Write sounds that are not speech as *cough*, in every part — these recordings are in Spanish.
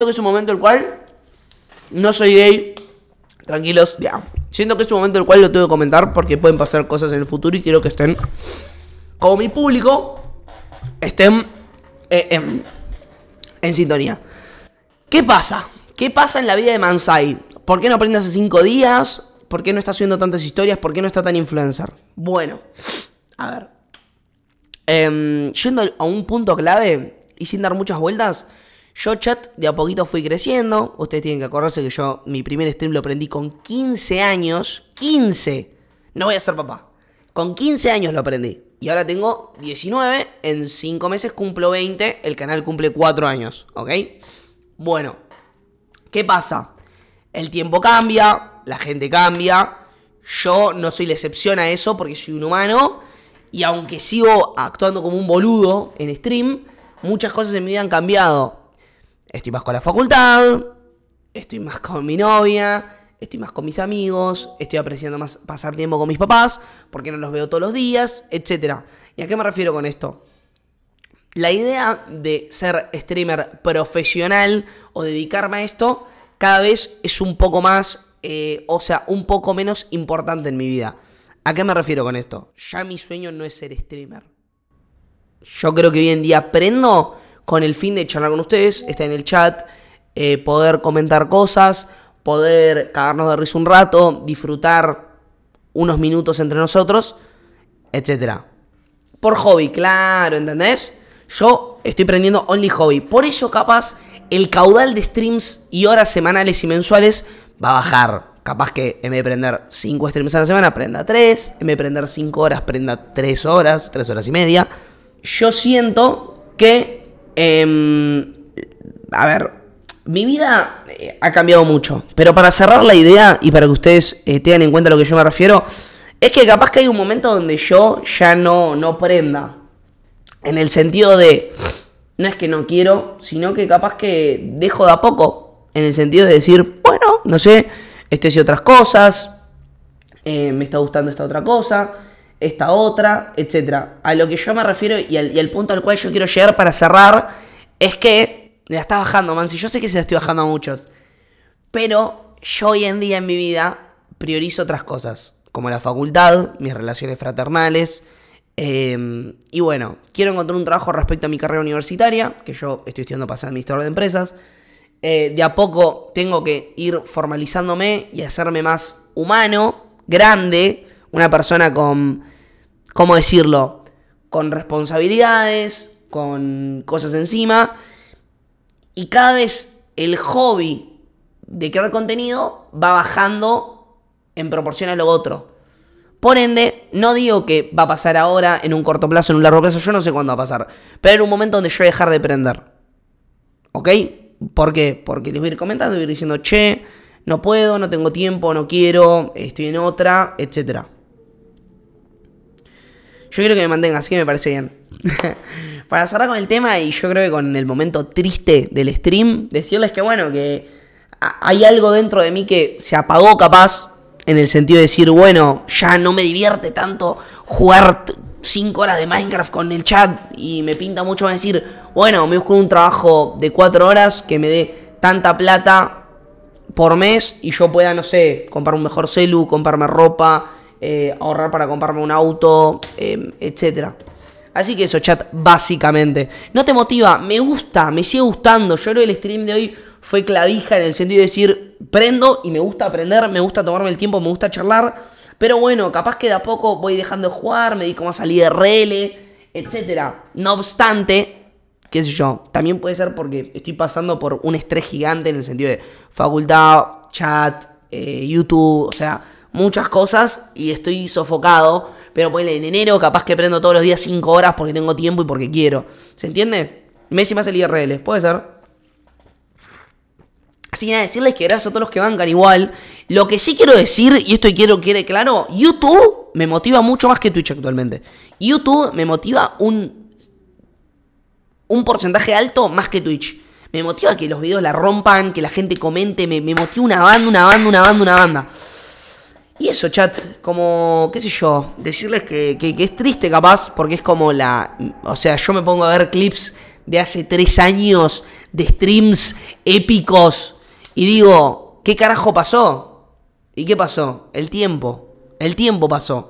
Siento que es un momento el cual no soy gay. Tranquilos, ya. Siento que es un momento el cual lo tengo que comentar porque pueden pasar cosas en el futuro y quiero que estén, como mi público, estén eh, em, en sintonía. ¿Qué pasa? ¿Qué pasa en la vida de Mansai? ¿Por qué no aprende hace 5 días? ¿Por qué no está haciendo tantas historias? ¿Por qué no está tan influencer? Bueno, a ver. Em, yendo a un punto clave y sin dar muchas vueltas, yo chat de a poquito fui creciendo. Ustedes tienen que acordarse que yo mi primer stream lo aprendí con 15 años. 15. No voy a ser papá. Con 15 años lo aprendí. Y ahora tengo 19. En 5 meses cumplo 20. El canal cumple 4 años. ¿Ok? Bueno. ¿Qué pasa? El tiempo cambia. La gente cambia. Yo no soy la excepción a eso porque soy un humano. Y aunque sigo actuando como un boludo en stream, muchas cosas en mi vida han cambiado. Estoy más con la facultad, estoy más con mi novia, estoy más con mis amigos, estoy apreciando más pasar tiempo con mis papás, porque no los veo todos los días, etc. ¿Y a qué me refiero con esto? La idea de ser streamer profesional o dedicarme a esto cada vez es un poco más, eh, o sea, un poco menos importante en mi vida. ¿A qué me refiero con esto? Ya mi sueño no es ser streamer. Yo creo que hoy en día aprendo con el fin de charlar con ustedes, estar en el chat, eh, poder comentar cosas, poder cagarnos de risa un rato, disfrutar unos minutos entre nosotros, etc. Por hobby, claro, ¿entendés? Yo estoy prendiendo Only Hobby. Por eso, capaz, el caudal de streams y horas semanales y mensuales va a bajar. Capaz que en vez de prender 5 streams a la semana, prenda 3. En vez de prender 5 horas, prenda 3 horas, 3 horas y media. Yo siento que Em, a ver, mi vida eh, ha cambiado mucho. Pero para cerrar la idea y para que ustedes eh, tengan en cuenta a lo que yo me refiero, es que capaz que hay un momento donde yo ya no, no prenda. En el sentido de, no es que no quiero, sino que capaz que dejo de a poco. En el sentido de decir, bueno, no sé, estoy haciendo otras cosas, eh, me está gustando esta otra cosa esta otra, etc. A lo que yo me refiero y al, punto al cual yo quiero llegar para cerrar es que me la está bajando, man. Si yo sé que se la estoy bajando a muchos. Pero yo hoy en día en mi vida priorizo otras cosas, como la facultad, mis relaciones fraternales. Em, y bueno, quiero encontrar un trabajo respecto a mi carrera universitaria, que yo estoy estudiando para mi historia de empresas. Eh, de a poco tengo que ir formalizándome y hacerme más humano, grande, una persona con ¿cómo decirlo? Con responsabilidades, con cosas encima. Y cada vez el hobby de crear contenido va bajando en proporción a lo otro. Por ende, no digo que va a pasar ahora, en un corto plazo, en un largo plazo, yo no sé cuándo va a pasar. Pero en un momento donde yo voy a dejar de prender. ¿Ok? ¿Por qué? Porque les voy a ir comentando, voy a ir diciendo, che, no puedo, no tengo tiempo, no quiero, estoy en otra, etcétera. Yo quiero que me mantenga, así que me parece bien. *laughs* Para cerrar con el tema y yo creo que con el momento triste del stream, decirles que bueno, que hay algo dentro de mí que se apagó capaz, en el sentido de decir, bueno, ya no me divierte tanto jugar 5 horas de Minecraft con el chat y me pinta mucho más decir, bueno, me busco un trabajo de 4 horas que me dé tanta plata por mes y yo pueda, no sé, comprar un mejor celu, comprarme ropa, eh, ahorrar para comprarme un auto, em, Etcétera etc. Así que eso, chat, básicamente. No te motiva, me gusta, me sigue gustando. Yo creo que el stream de hoy fue clavija en el sentido de decir, prendo y me gusta aprender, me gusta tomarme el tiempo, me gusta charlar. Pero bueno, capaz que de a poco voy dejando de jugar, me di cómo salir de RL, etc. No obstante, qué sé yo, también puede ser porque estoy pasando por un estrés gigante en el sentido de facultad, chat, eh, YouTube, o sea, muchas cosas y estoy sofocado. Pero ponle en enero, capaz que prendo todos los días 5 horas porque tengo tiempo y porque quiero. ¿Se entiende? Messi más el IRL, puede ser. Así que nada, decirles que gracias a todos los que bancan igual. Lo que sí quiero decir, y esto quiero que quede claro, YouTube me motiva mucho más que Twitch actualmente. YouTube me motiva un, un porcentaje alto más que Twitch. Me motiva que los videos la rompan, que la gente comente, me, me motiva una banda, una banda, una banda, una banda. Y eso, chat, como, qué sé yo, decirles que, es triste capaz, porque es como la... O sea, yo me pongo a ver clips de hace tres años de streams épicos y digo, ¿qué carajo pasó? ¿Y qué pasó? El tiempo. El tiempo pasó.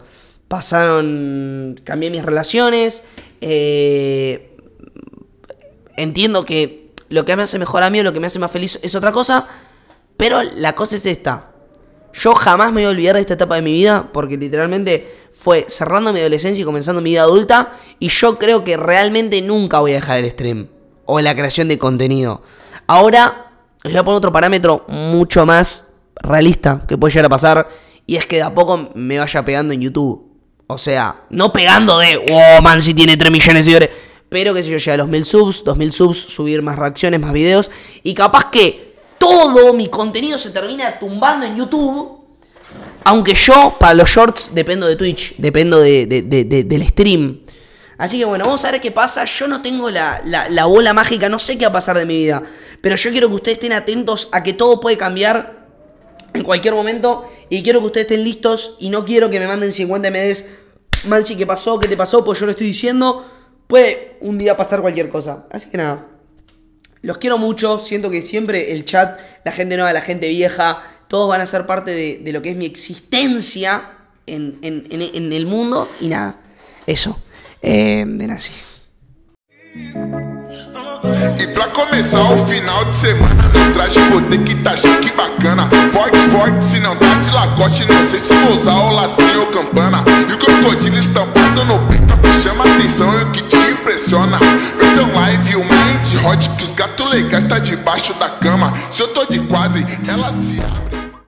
Pasaron, cambié mis relaciones. Eh, entiendo que lo que me hace mejor a mí o lo que me hace más feliz es otra cosa, pero la cosa es esta. Yo jamás me voy a olvidar de esta etapa de mi vida porque literalmente fue cerrando mi adolescencia y comenzando mi vida adulta y yo creo que realmente nunca voy a dejar el stream o la creación de contenido. Ahora les voy a poner otro parámetro mucho más realista que puede llegar a pasar y es que de a poco me vaya pegando en YouTube. O sea, no pegando de, oh, man, si tiene 3 millones de seguidores. Pero que si yo, llega a los mil subs, 2000 subs, subir más reacciones, más videos. Y capaz que todo mi contenido se termina tumbando en YouTube. Aunque yo, para los shorts, dependo de Twitch, dependo del stream. Así que bueno, vamos a ver qué pasa. Yo no tengo la, bola mágica, no sé qué va a pasar de mi vida. Pero yo quiero que ustedes estén atentos a que todo puede cambiar en cualquier momento. Y quiero que ustedes estén listos. Y no quiero que me manden 50 MDs. Malchi, ¿qué pasó? ¿Qué te pasó? Pues yo lo estoy diciendo. Puede un día pasar cualquier cosa. Así que nada. Los quiero mucho, siento que siempre el chat, la gente nueva, la gente vieja, todos van a ser parte de, de lo que es mi existencia en, en, en, el mundo y nada, eso, eh, de Nací. E pra começar o final de semana traje vou que tá chique e bacana Fork, fork, se não tá de coche, Não sei se vou usar o lacinho ou campana E o crocodilo estampado no peito Chama atenção e o que te impressiona pode que os gatos legais tá debaixo da cama. Se eu tô de quadro, ela se abre.